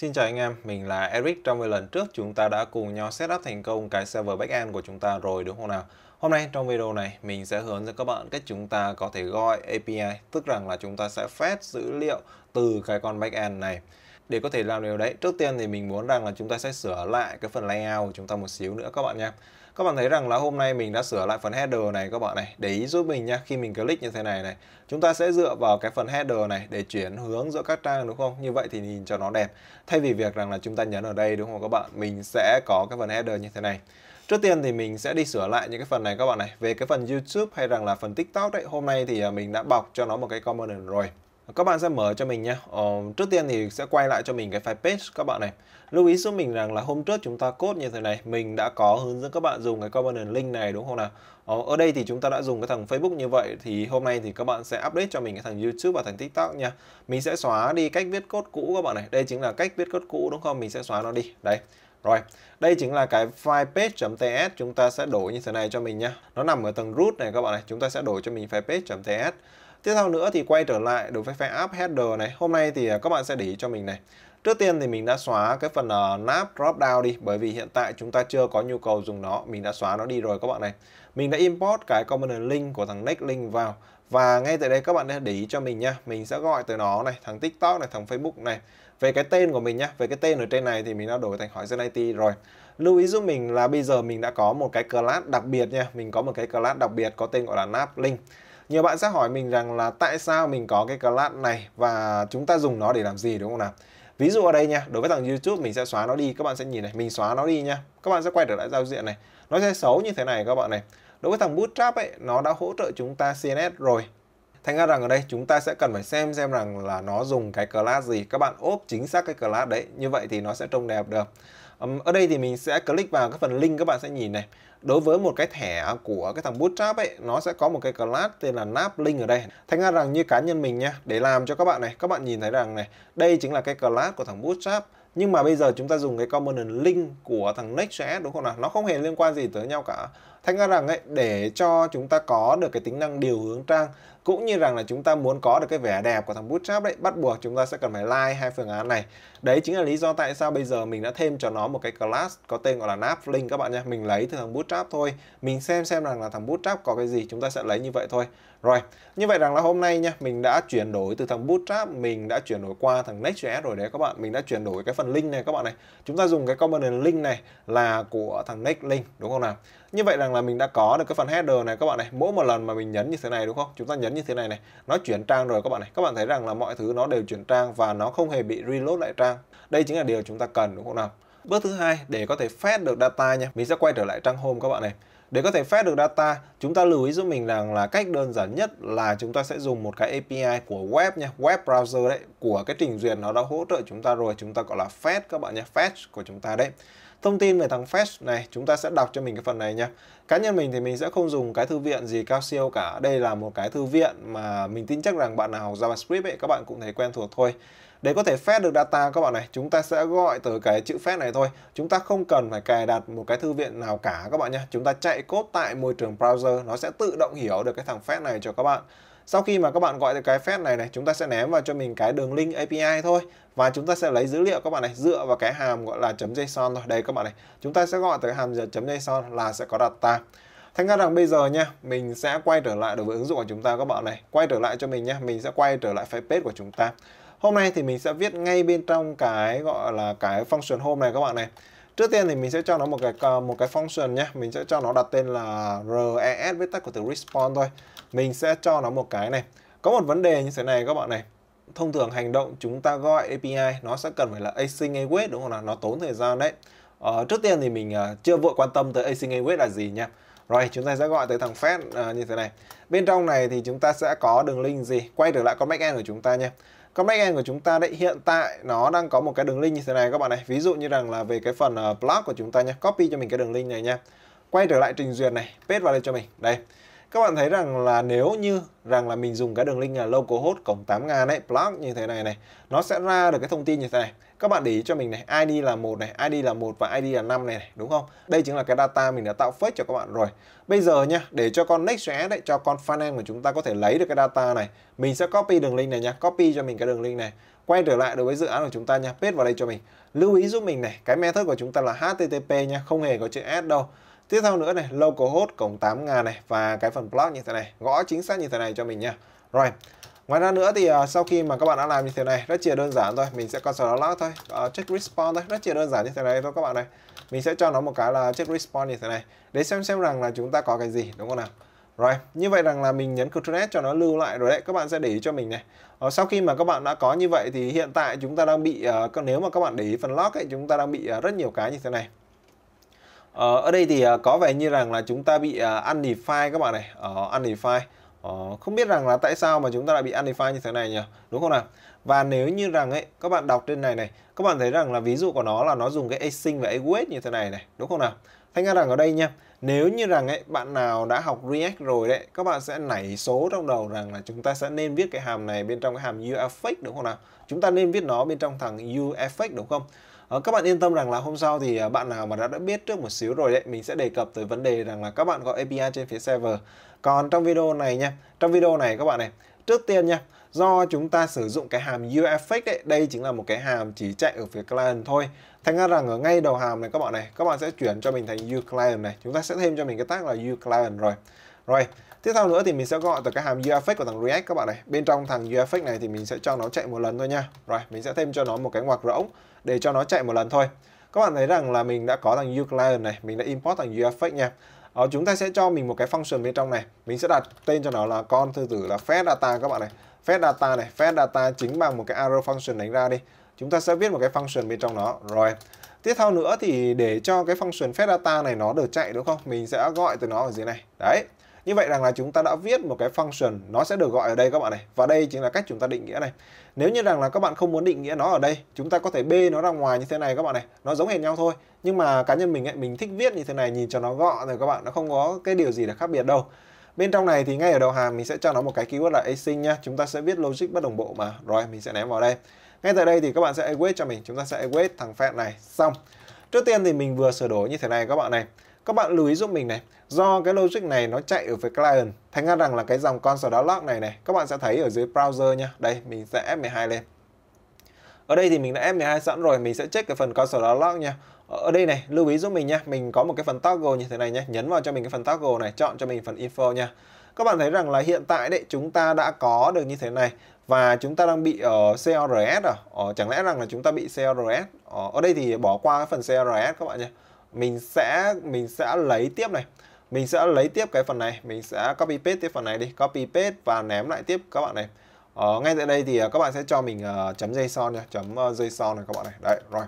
Xin chào anh em, mình là Eric. Trong video lần trước chúng ta đã cùng nhau setup thành công cái server backend của chúng ta rồi đúng không nào? Hôm nay trong video này mình sẽ hướng dẫn các bạn cách chúng ta có thể gọi API, tức rằng là chúng ta sẽ fetch dữ liệu từ cái con backend này để có thể làm điều đấy trước tiên thì mình muốn rằng là chúng ta sẽ sửa lại cái phần layout của chúng ta một xíu nữa các bạn nha. các bạn thấy rằng là hôm nay mình đã sửa lại phần header này các bạn này để ý giúp mình nha khi mình click như thế này này chúng ta sẽ dựa vào cái phần header này để chuyển hướng giữa các trang đúng không như vậy thì nhìn cho nó đẹp thay vì việc rằng là chúng ta nhấn ở đây đúng không các bạn mình sẽ có cái phần header như thế này Trước tiên thì mình sẽ đi sửa lại những cái phần này các bạn này Về cái phần YouTube hay rằng là phần TikTok đấy Hôm nay thì à, mình đã bọc cho nó một cái comment rồi các bạn sẽ mở cho mình nhé ờ, trước tiên thì sẽ quay lại cho mình cái file page các bạn này lưu ý giúp mình rằng là hôm trước chúng ta cốt như thế này mình đã có hướng dẫn các bạn dùng cái component link này đúng không nào ờ, ở đây thì chúng ta đã dùng cái thằng Facebook như vậy thì hôm nay thì các bạn sẽ update cho mình cái thằng YouTube và thằng TikTok nha mình sẽ xóa đi cách viết code cũ các bạn này đây chính là cách viết code cũ đúng không mình sẽ xóa nó đi đấy rồi, đây chính là cái file page.ts chúng ta sẽ đổi như thế này cho mình nhé. Nó nằm ở tầng root này các bạn này, chúng ta sẽ đổi cho mình file page.ts. Tiếp theo nữa thì quay trở lại đối với phe app header này. Hôm nay thì à, các bạn sẽ để ý cho mình này. Trước tiên thì mình đã xóa cái phần uh, nap drop đi bởi vì hiện tại chúng ta chưa có nhu cầu dùng nó. Mình đã xóa nó đi rồi các bạn này. Mình đã import cái component link của thằng next link vào và ngay tại đây các bạn hãy để ý cho mình nha. Mình sẽ gọi từ nó này, thằng TikTok này, thằng Facebook này. Về cái tên của mình nhá, về cái tên ở trên này thì mình đã đổi thành hỏi Zenity rồi. Lưu ý giúp mình là bây giờ mình đã có một cái class đặc biệt nha. Mình có một cái class đặc biệt có tên gọi là nap link nhiều bạn sẽ hỏi mình rằng là tại sao mình có cái class này và chúng ta dùng nó để làm gì đúng không nào? Ví dụ ở đây nha, đối với thằng YouTube mình sẽ xóa nó đi, các bạn sẽ nhìn này, mình xóa nó đi nha. Các bạn sẽ quay trở lại giao diện này. Nó sẽ xấu như thế này các bạn này. Đối với thằng Bootstrap ấy, nó đã hỗ trợ chúng ta CSS rồi Thành ra rằng ở đây chúng ta sẽ cần phải xem xem rằng là nó dùng cái class gì. Các bạn ốp chính xác cái class đấy. Như vậy thì nó sẽ trông đẹp được. Um, ở đây thì mình sẽ click vào cái phần link các bạn sẽ nhìn này. Đối với một cái thẻ của cái thằng Bootstrap ấy, nó sẽ có một cái class tên là nap link ở đây. Thành ra rằng như cá nhân mình nhá, để làm cho các bạn này, các bạn nhìn thấy rằng này, đây chính là cái class của thằng Bootstrap. Nhưng mà bây giờ chúng ta dùng cái component link của thằng Next.js đúng không nào? Nó không hề liên quan gì tới nhau cả. Thành ra rằng ấy, để cho chúng ta có được cái tính năng điều hướng trang cũng như rằng là chúng ta muốn có được cái vẻ đẹp của thằng Bootstrap đấy bắt buộc chúng ta sẽ cần phải like hai phương án này. Đấy chính là lý do tại sao bây giờ mình đã thêm cho nó một cái class có tên gọi là Naplink các bạn nhé. Mình lấy từ thằng Bootstrap thôi. Mình xem xem rằng là thằng Bootstrap có cái gì chúng ta sẽ lấy như vậy thôi. Rồi, như vậy rằng là hôm nay nha, mình đã chuyển đổi từ thằng Bootstrap, mình đã chuyển đổi qua thằng Next.js rồi đấy các bạn. Mình đã chuyển đổi cái phần link này các bạn này. Chúng ta dùng cái component link này là của thằng Next link đúng không nào? Như vậy rằng là là mình đã có được cái phần header này các bạn này mỗi một lần mà mình nhấn như thế này đúng không chúng ta nhấn như thế này này nó chuyển trang rồi các bạn này các bạn thấy rằng là mọi thứ nó đều chuyển trang và nó không hề bị reload lại trang đây chính là điều chúng ta cần đúng không nào bước thứ hai để có thể fetch được data nha mình sẽ quay trở lại trang home các bạn này để có thể fetch được data, chúng ta lưu ý giúp mình rằng là cách đơn giản nhất là chúng ta sẽ dùng một cái API của web nha, web browser đấy, của cái trình duyệt nó đã hỗ trợ chúng ta rồi, chúng ta gọi là fetch các bạn nha fetch của chúng ta đấy. Thông tin về thằng fetch này chúng ta sẽ đọc cho mình cái phần này nha. Cá nhân mình thì mình sẽ không dùng cái thư viện gì cao siêu cả. Đây là một cái thư viện mà mình tin chắc rằng bạn nào học JavaScript ấy các bạn cũng thấy quen thuộc thôi. Để có thể fetch được data các bạn này, chúng ta sẽ gọi từ cái chữ fetch này thôi. Chúng ta không cần phải cài đặt một cái thư viện nào cả các bạn nhé. Chúng ta chạy code tại môi trường browser, nó sẽ tự động hiểu được cái thằng fetch này cho các bạn. Sau khi mà các bạn gọi cái phép này này, chúng ta sẽ ném vào cho mình cái đường link API thôi và chúng ta sẽ lấy dữ liệu các bạn này dựa vào cái hàm gọi là .json thôi. Đây các bạn này, chúng ta sẽ gọi tới hàm .json là sẽ có data. Thành ra rằng bây giờ nha, mình sẽ quay trở lại đối với ứng dụng của chúng ta các bạn này. Quay trở lại cho mình nha, mình sẽ quay trở lại fanpage của chúng ta. Hôm nay thì mình sẽ viết ngay bên trong cái gọi là cái function home này các bạn này Trước tiên thì mình sẽ cho nó một cái ờ, một cái function nhé. Mình sẽ cho nó đặt tên là res viết tắt của từ response thôi. Mình sẽ cho nó một cái này. Có một vấn đề như thế này các bạn này. Thông thường hành động chúng ta gọi API nó sẽ cần phải là async await đúng không nào? Nó tốn thời gian đấy. Ờ, trước tiên thì mình ờ, chưa vội quan tâm tới async await là gì nha. Rồi chúng ta sẽ gọi tới thằng fetch uh, ờ, như thế này. Bên trong này thì chúng ta sẽ có đường link gì? Quay trở lại con backend của chúng ta nha. Còn backend của chúng ta đấy hiện tại nó đang có một cái đường link như thế này các bạn này. Ví dụ như rằng là về cái phần ờ, blog của chúng ta nhé copy cho mình cái đường link này nha. Quay trở lại trình duyệt này, paste vào đây cho mình. Đây. Các bạn thấy rằng là nếu như rằng là mình dùng cái đường link là localhost cổng 8000 ấy, blog như thế này này, nó sẽ ra được cái thông tin như thế này các bạn để ý cho mình này ID là một này ID là một và ID là 5 này, này đúng không đây chính là cái data mình đã tạo fake cho các bạn rồi bây giờ nha để cho con Next.js đấy cho con frontend của chúng ta có thể lấy được cái data này mình sẽ copy đường link này nha copy cho mình cái đường link này quay trở lại đối với dự án của chúng ta nha paste vào đây cho mình lưu ý giúp mình này cái method của chúng ta là HTTP nha không hề có chữ S đâu tiếp theo nữa này localhost cổng 8000 này và cái phần block như thế này gõ chính xác như thế này cho mình nha rồi Ngoài ra nữa thì uh, sau khi mà các bạn đã làm như thế này rất chỉ đơn giản thôi mình sẽ có sau đó lát thôi uh, check respawn thôi rất chỉ đơn giản như thế này thôi các bạn này mình sẽ cho nó một cái là check respawn như thế này để xem xem rằng là chúng ta có cái gì đúng không nào rồi, như vậy rằng là mình nhấn Ctrl S cho nó lưu lại rồi đấy, các bạn sẽ để ý cho mình này. Ờ, sau khi mà các bạn đã có như vậy thì hiện tại chúng ta đang bị, uh, nếu mà các bạn để ý phần log ấy, chúng ta đang bị uh, rất nhiều cái như thế này. Ờ, ở đây thì uh, có vẻ như rằng là chúng ta bị uh, undefined các bạn này, uh, undefined. Uh, không biết rằng là tại sao mà chúng ta lại bị undefined như thế này nhỉ đúng không nào và nếu như rằng ấy các bạn đọc trên này này các bạn thấy rằng là ví dụ của nó là nó dùng cái async và await như thế này này đúng không nào thanh ra rằng ở đây nha nếu như rằng ấy bạn nào đã học React rồi đấy các bạn sẽ nảy số trong đầu rằng là chúng ta sẽ nên viết cái hàm này bên trong cái hàm uFX đúng không nào chúng ta nên viết nó bên trong thằng uFX đúng không Ờ, các bạn yên tâm rằng là hôm sau thì à, bạn nào mà đã, đã biết trước một xíu rồi đấy, mình sẽ đề cập tới vấn đề rằng là các bạn gọi API trên phía server. Còn trong video này nha, trong video này các bạn này, trước tiên nha, do chúng ta sử dụng cái hàm UFX đấy, đây chính là một cái hàm chỉ chạy ở phía client thôi. Thành ra rằng ở ngay đầu hàm này các bạn này, các bạn sẽ chuyển cho mình thành uClient này, chúng ta sẽ thêm cho mình cái tag là uClient rồi. Rồi, Tiếp theo nữa thì mình sẽ gọi từ cái hàm UFX của thằng React các bạn này. Bên trong thằng UFX này thì mình sẽ cho nó chạy một lần thôi nha. Rồi, mình sẽ thêm cho nó một cái ngoặc rỗng để cho nó chạy một lần thôi. Các bạn thấy rằng là mình đã có thằng uClient này, mình đã import thằng UFX nha. ở ờ, chúng ta sẽ cho mình một cái function bên trong này. Mình sẽ đặt tên cho nó là con thư tử là fetch data các bạn này. Fetch data này, fetch data chính bằng một cái arrow function đánh ra đi. Chúng ta sẽ viết một cái function bên trong nó. Rồi. Tiếp theo nữa thì để cho cái function fetch data này nó được chạy đúng không? Mình sẽ gọi từ nó ở dưới này. Đấy. Như vậy rằng là chúng ta đã viết một cái function nó sẽ được gọi ở đây các bạn này. Và đây chính là cách chúng ta định nghĩa này. Nếu như rằng là các bạn không muốn định nghĩa nó ở đây, chúng ta có thể bê nó ra ngoài như thế này các bạn này. Nó giống hệt nhau thôi. Nhưng mà cá nhân mình ấy, mình thích viết như thế này nhìn cho nó gọn rồi các bạn, nó không có cái điều gì là khác biệt đâu. Bên trong này thì ngay ở đầu hàng mình sẽ cho nó một cái keyword là async nhá. Chúng ta sẽ viết logic bất đồng bộ mà. Rồi mình sẽ ném vào đây. Ngay tại đây thì các bạn sẽ await cho mình, chúng ta sẽ await thằng fat này xong. Trước tiên thì mình vừa sửa đổi như thế này các bạn này. Các bạn lưu ý giúp mình này, do cái logic này nó chạy ở với client, thành ra rằng là cái dòng console log này này, các bạn sẽ thấy ở dưới browser nha. Đây, mình sẽ F12 lên. Ở đây thì mình đã F12 sẵn rồi, mình sẽ check cái phần console log nha. Ở đây này, lưu ý giúp mình nha, mình có một cái phần toggle như thế này nhé, nhấn vào cho mình cái phần toggle này, chọn cho mình phần info nha. Các bạn thấy rằng là hiện tại đấy chúng ta đã có được như thế này và chúng ta đang bị ở ờ, CRS à? Ờ, chẳng lẽ rằng là chúng ta bị CRS? Ờ, ở đây thì bỏ qua cái phần CRS các bạn nhé mình sẽ mình sẽ lấy tiếp này mình sẽ lấy tiếp cái phần này mình sẽ copy paste tiếp phần này đi copy paste và ném lại tiếp các bạn này ờ, ngay tại đây thì ờ, các bạn sẽ cho mình uh, chấm json nha chấm uh, ờ, json này các bạn này đấy rồi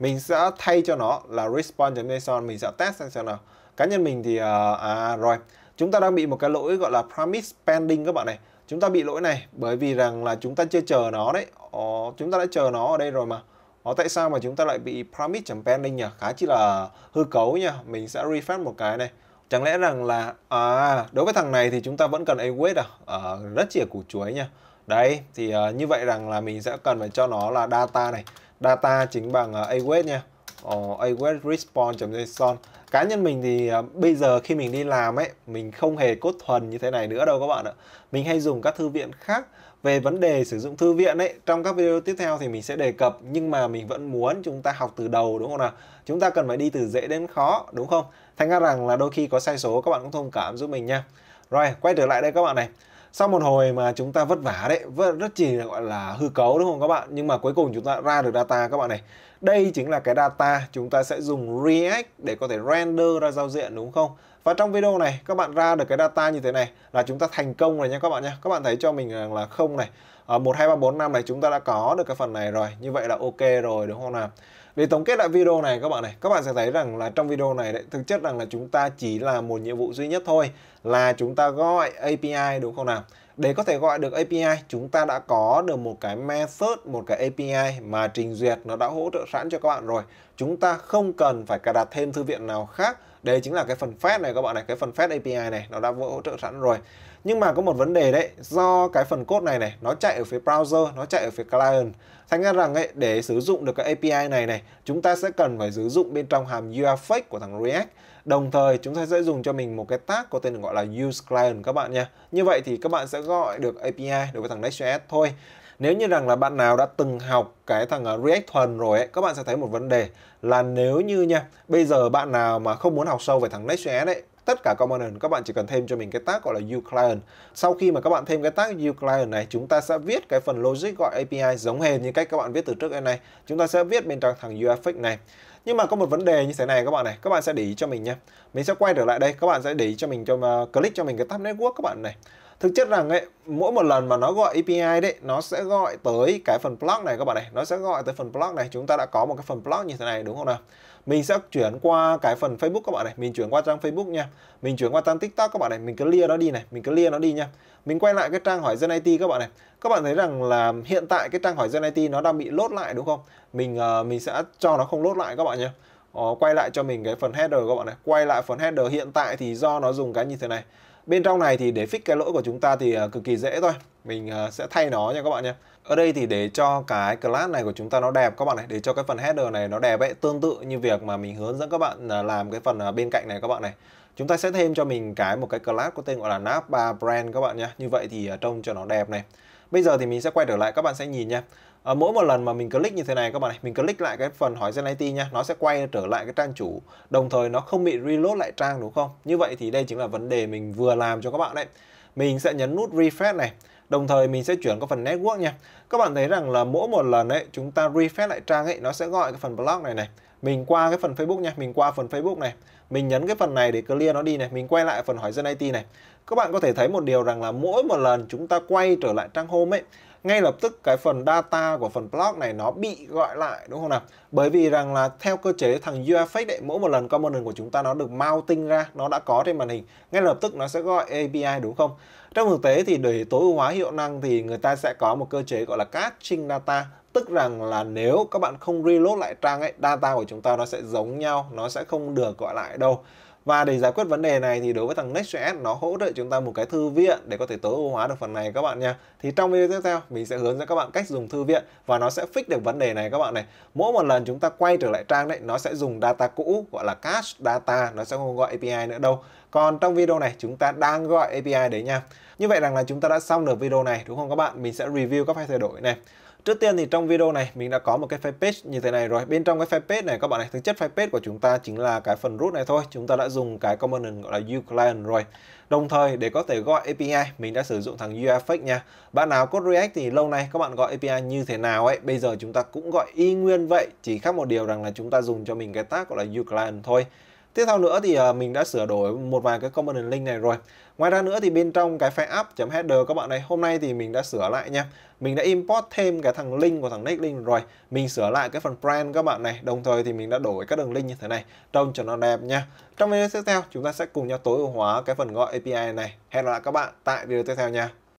mình sẽ thay cho nó là response.json mình sẽ test xem xem nào cá nhân mình thì uh, à rồi chúng ta đang bị một cái lỗi gọi là promise pending các bạn này chúng ta bị lỗi này bởi vì rằng là chúng ta chưa chờ nó đấy ờ, chúng ta đã chờ nó ở đây rồi mà đó, ờ, tại sao mà chúng ta lại bị promise chấm pending nhỉ? Khá chỉ là hư cấu nhỉ. Mình sẽ refresh một cái này. Chẳng lẽ rằng là à đối với thằng này thì chúng ta vẫn cần await à? à rất chìa củ chuối nhỉ. Đấy, thì uh, như vậy rằng là mình sẽ cần phải cho nó là data này. Data chính bằng uh, await nha. Uh, await response.json cá nhân mình thì uh, bây giờ khi mình đi làm ấy mình không hề cốt thuần như thế này nữa đâu các bạn ạ mình hay dùng các thư viện khác về vấn đề sử dụng thư viện ấy trong các video tiếp theo thì mình sẽ đề cập nhưng mà mình vẫn muốn chúng ta học từ đầu đúng không nào chúng ta cần phải đi từ dễ đến khó đúng không thành ra rằng là đôi khi có sai số các bạn cũng thông cảm giúp mình nha rồi quay trở lại đây các bạn này sau một hồi mà chúng ta vất vả đấy vất rất chỉ là gọi là hư cấu đúng không các bạn nhưng mà cuối cùng chúng ta ra được data các bạn này đây chính là cái data chúng ta sẽ dùng React để có thể render ra giao diện đúng không và trong video này các bạn ra được cái data như thế này là chúng ta thành công rồi nha các bạn nhé các bạn thấy cho mình là không này ờ, một hai ba bốn năm này chúng ta đã có được cái phần này rồi như vậy là ok rồi đúng không nào để tổng kết lại video này các bạn này, các bạn sẽ thấy rằng là trong video này đấy, thực chất rằng là chúng ta chỉ là một nhiệm vụ duy nhất thôi là chúng ta gọi API đúng không nào? Để có thể gọi được API, chúng ta đã có được một cái method, một cái API mà trình duyệt nó đã hỗ trợ sẵn cho các bạn rồi. Chúng ta không cần phải cài đặt thêm thư viện nào khác đây chính là cái phần phép này các bạn này cái phần phép API này nó đã hỗ trợ sẵn rồi nhưng mà có một vấn đề đấy do cái phần code này này nó chạy ở phía browser nó chạy ở phía client thành ra rằng ấy, để sử dụng được cái API này này chúng ta sẽ cần phải sử dụng bên trong hàm UAFake của thằng React đồng thời chúng ta sẽ dùng cho mình một cái tag có tên gọi là use client các bạn nha như vậy thì các bạn sẽ gọi được API đối với thằng Next.js thôi nếu như rằng là bạn nào đã từng học cái thằng à, React thuần rồi ấy, các bạn sẽ thấy một vấn đề là nếu như nha, bây giờ bạn nào mà không muốn học sâu về thằng Next.js ấy, tất cả component các bạn chỉ cần thêm cho mình cái tag gọi là uClient. Sau khi mà các bạn thêm cái tag uClient này, chúng ta sẽ viết cái phần logic gọi API giống hệt như cách các bạn viết từ trước đến nay. Chúng ta sẽ viết bên trong thằng UFX này. Nhưng mà có một vấn đề như thế này các bạn này, các bạn sẽ để ý cho mình nha. Mình sẽ quay trở lại đây, các bạn sẽ để ý cho mình cho uh, click cho mình cái tab network các bạn này thực chất rằng ấy, mỗi một lần mà nó gọi API đấy nó sẽ gọi tới cái phần block này các bạn này nó sẽ gọi tới phần block này chúng ta đã có một cái phần block như thế này đúng không nào mình sẽ chuyển qua cái phần Facebook các bạn này mình chuyển qua trang Facebook nha mình chuyển qua trang TikTok các bạn này mình cứ clear nó đi này mình cứ clear nó đi nha mình quay lại cái trang hỏi dân IT các bạn này các bạn thấy rằng là hiện tại cái trang hỏi dân IT nó đang bị lốt lại đúng không mình uh, mình sẽ cho nó không lốt lại các bạn nhé uh, quay lại cho mình cái phần header các bạn này quay lại phần header hiện tại thì do nó dùng cái như thế này bên trong này thì để fix cái lỗi của chúng ta thì ờ, cực kỳ dễ thôi mình ờ, sẽ thay nó nha các bạn nhé ở đây thì để cho cái class này của chúng ta nó đẹp các bạn này để cho cái phần header này nó đẹp ấy tương tự như việc mà mình hướng dẫn các bạn ờ, làm cái phần bên cạnh này các bạn này chúng ta sẽ thêm cho mình cái một cái class có tên gọi là napa brand các bạn nhé như vậy thì trông cho nó đẹp này Bây giờ thì mình sẽ quay trở lại các bạn sẽ nhìn nha. À, mỗi một lần mà mình click như thế này các bạn này, mình click lại cái phần hỏi Gen IT nha, nó sẽ quay trở lại cái trang chủ. Đồng thời nó không bị reload lại trang đúng không? Như vậy thì đây chính là vấn đề mình vừa làm cho các bạn đấy. Mình sẽ nhấn nút refresh này Đồng thời mình sẽ chuyển qua phần network nha. Các bạn thấy rằng là mỗi một lần ấy chúng ta refresh lại trang ấy nó sẽ gọi cái phần blog này này. Mình qua cái phần Facebook nha, mình qua phần Facebook này. Mình nhấn cái phần này để clear nó đi này, mình quay lại phần hỏi dân IT này. Các bạn có thể thấy một điều rằng là mỗi một lần chúng ta quay trở lại trang home ấy ngay lập tức cái phần data của phần block này nó bị gọi lại đúng không nào bởi vì rằng là theo cơ chế thằng UFX đấy mỗi một lần component của chúng ta nó được mounting ra nó đã có trên màn hình ngay lập tức nó sẽ gọi API đúng không trong thực tế thì để tối ưu hóa hiệu năng thì người ta sẽ có một cơ chế gọi là caching data tức rằng là nếu các bạn không reload lại trang ấy data của chúng ta nó sẽ giống nhau nó sẽ không được gọi lại đâu và để giải quyết vấn đề này thì đối với thằng Next.js nó hỗ trợ chúng ta một cái thư viện để có thể tối ưu hóa được phần này các bạn nha thì trong video tiếp theo mình sẽ hướng dẫn các bạn cách dùng thư viện và nó sẽ fix được vấn đề này các bạn này mỗi một lần chúng ta quay trở lại trang đấy nó sẽ dùng data cũ gọi là cache data nó sẽ không gọi API nữa đâu còn trong video này chúng ta đang gọi API đấy nha như vậy rằng là chúng ta đã xong được video này đúng không các bạn mình sẽ review các file thay đổi này Trước tiên thì trong video này mình đã có một cái fanpage như thế này rồi. Bên trong cái fanpage này các bạn này, thực chất fanpage của chúng ta chính là cái phần root này thôi. Chúng ta đã dùng cái component gọi là uClient rồi. Đồng thời để có thể gọi API, mình đã sử dụng thằng UFX nha. Bạn nào code React thì lâu nay các bạn gọi API như thế nào ấy, bây giờ chúng ta cũng gọi y nguyên vậy, chỉ khác một điều rằng là chúng ta dùng cho mình cái tag gọi là uClient thôi. Tiếp theo nữa thì ờ, mình đã sửa đổi một vài cái component link này rồi. Ngoài ra nữa thì bên trong cái file app.header các bạn này, hôm nay thì mình đã sửa lại nha. Mình đã import thêm cái thằng link của thằng next link rồi. Mình sửa lại cái phần brand các bạn này. Đồng thời thì mình đã đổi các đường link như thế này trông cho nó đẹp nha. Trong video tiếp theo chúng ta sẽ cùng nhau tối ưu hóa cái phần gọi API này. Hẹn gặp lại các bạn tại video tiếp theo nha.